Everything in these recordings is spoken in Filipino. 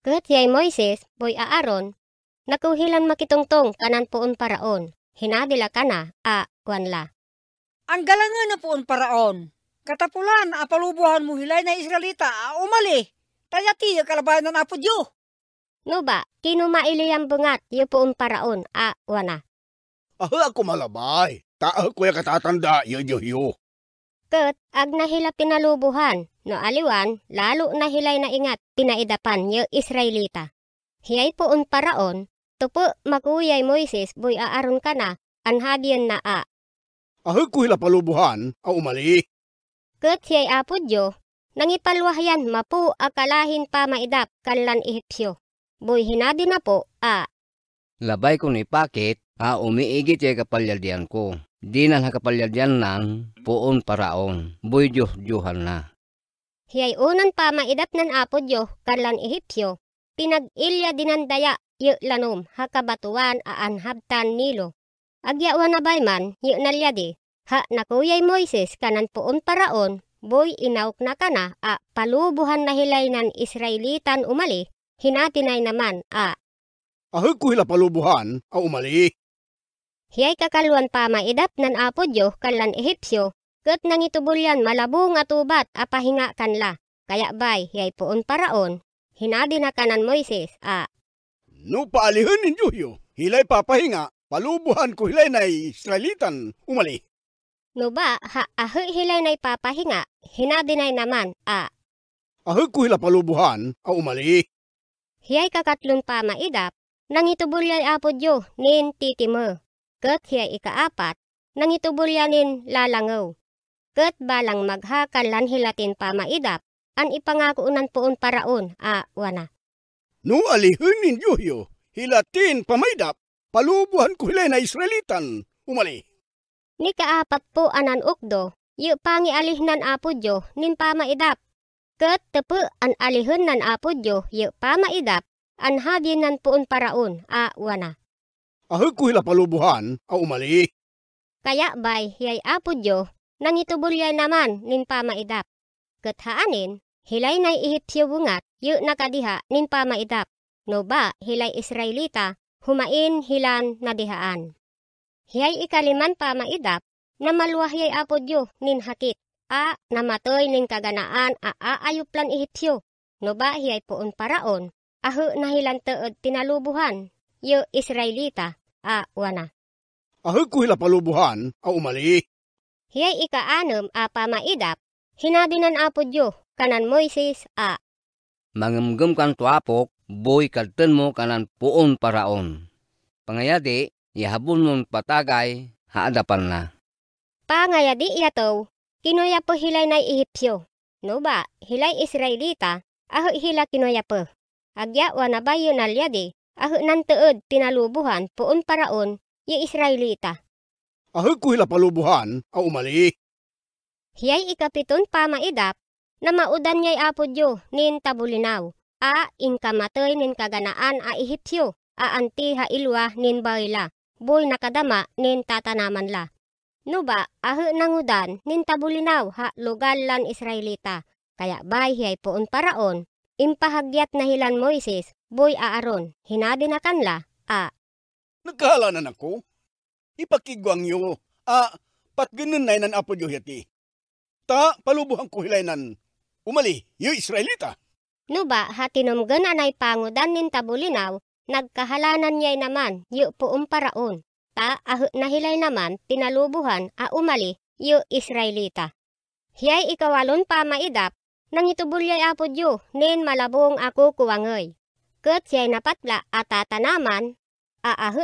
Kat yay Moises, boy aaron, nakuhilan makitongtong kanan poon paraon, hinadila kana a kwanla. Ang galangan na poon paraon, katapulan apalubuhan mo hilay na Israelita a umali, tayati kalabayan na napudyo. Nuba, kinumailiyang bungat yu poon paraon a wana. Aho ako malabay, taah ko katatanda yu yu yu. Kat, ag nahila pinalubuhan, No aliwan, lalo na hilay na ingat, pinaidapan niyo Israelita. Hiay po un paraon, tupo makuyay Moises, boy aaron ka na, anhagyan na a. Ahag ko hila palubuhan, a umali. Kat hiyay apod yo, nangipalwahyan mapu akalahin pa maidap kalan ihipsyo. Boy hinabi na po, a. Labay ko ni Pakit, a umiigit yay kapalyaldian ko. Di na nakapalyaldian nang puon paraon, boy Diyos Diyohan na unan pa maidapnan apod yo, karlan ihipyo. Pinag-ilya dinandaya, yu lanom, hakabatuan aan habtan nilo. Agyawan na bayman, yu nalyadi. Ha nakuyay Moises kanan poon paraon, boy inauk na kana, a palubuhan na hilay nan Israelitan umali, hinatinay naman, a. Ahag ko hila palubuhan, a umali. Hiyay kakaluan pa maidap nan apod yo, kalan ihipsyo, Kat nang itubulyan malabong atubat tubat apahinga kanla. Kaya bay, yay poon paraon. Hinadi na kanan Moises, a. No paalihan ninyo yo. Hilay papahinga. Palubuhan ko hilay na Israelitan. Umali. No ba, ha ahi hilay na papahinga. Hinadi na naman, a. Ahi ko hila palubuhan, a umali. Hiyay kakatlong pa maidap, nang itubulyan apod yo, nin titimo. Kat hiyay ikaapat, nang itubulyanin lalangaw. Kat balang maghakalan hilatin pa maidap, an ipangakuunan poon paraon, a wana. No alihunin yuyo, hilatin pa maidap, palubuhan ko na Israelitan, umali. Ni kaapat po anan ukdo, yu pangi alihnan apudyo, nin pa maidap. Kat tepe an alihun nan apudyo, yu pa maidap, an habyin nan poon paraon, a wana. Ahag ko hila palubuhan, a umali. Kaya bay, yay apudyo, nanitubulya naman nin pamaidap. Kathaanin, hilay na ihityo bungat, yu nakadiha nin pamaidap. No ba, hilay Israelita, humain hilan na dihaan. Hiyay ikaliman pamaidap, na maluwahyay apod yu nin hakit. A, namatoy nin kaganaan a aayuplan ihityo. No ba, hiay poon paraon, aho na hilanteod tinalubuhan, yu Israelita, a wana. Aho ko hila palubuhan, a umali hiyay ikaanom a pamaidap, hinadinan apod yo, kanan Moises a. Mangamgam kan tuapok, boy kalten mo kanan puon paraon. Pangayadi, yahabun mo patagay, haadapan na. Pangayadi iyataw, kinoya po hilay na ihipsyo. No ba, hilay Israelita, aho hila kinoya po. Agya wana bayo nalyadi, aho nantuod tinalubuhan puon paraon, yung Israelita ahag ko hila palubuhan, a umali. Hiyay ikapiton maidap, na maudan ngay apodyo, nin tabulinaw, a inkamatay nin kaganaan a ihipsyo, a anti ha ilwa nin bayla, boy nakadama nin tatanaman la. Nuba, ahe nangudan, nin tabulinaw ha lugal lan Israelita, kaya bay hiyay poon paraon, impahagyat na hilan Moises, boy aaron, hinadi na kanla, a. Nagkahalanan ako, ipakigwang yo. Ah, pat ganun na inan yo hiti. Ta, palubuhan ko hilainan. Umali, yo Israelita. No ba, hatinom ay pangudan nin tabulinaw, nagkahalanan niya naman, yo po umparaon. Ta, na hilay naman, pinalubuhan, a umali, yo Israelita. Hiyay ikawalon pa maidap, nang itubulyay apod yo, nin malabong ako kuwangoy. Kat siya'y napatla at tatanaman,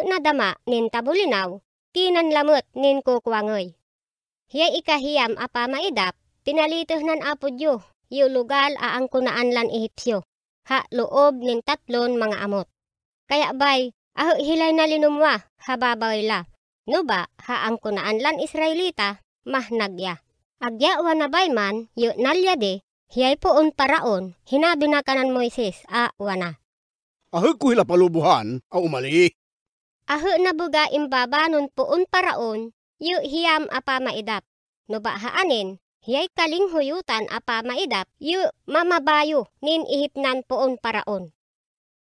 na dama nin tabulinaw, kinanlamot nin kukwangay. Hiya ikahiyam apa maidap, pinalitoh nan apod yu, yu lugal aang kunaan ihipsyo, ha loob nin tatlon mga amot. Kaya bay, aho hilay na linumwa, hababay la, nuba ha ang kunaan lan Israelita, mahnagya. Agya wa na man, yu nalya de, hiyay poon paraon, hinabi na kanan Moises, a wana. Aho ko hila palubuhan, a umali. Ahe na buga imbaba nun puon paraon, yu hiyam apa maidap. No bahaanin, hiyay kaling huyutan apa maidap, yu mamabayo nin ihipnan puun paraon.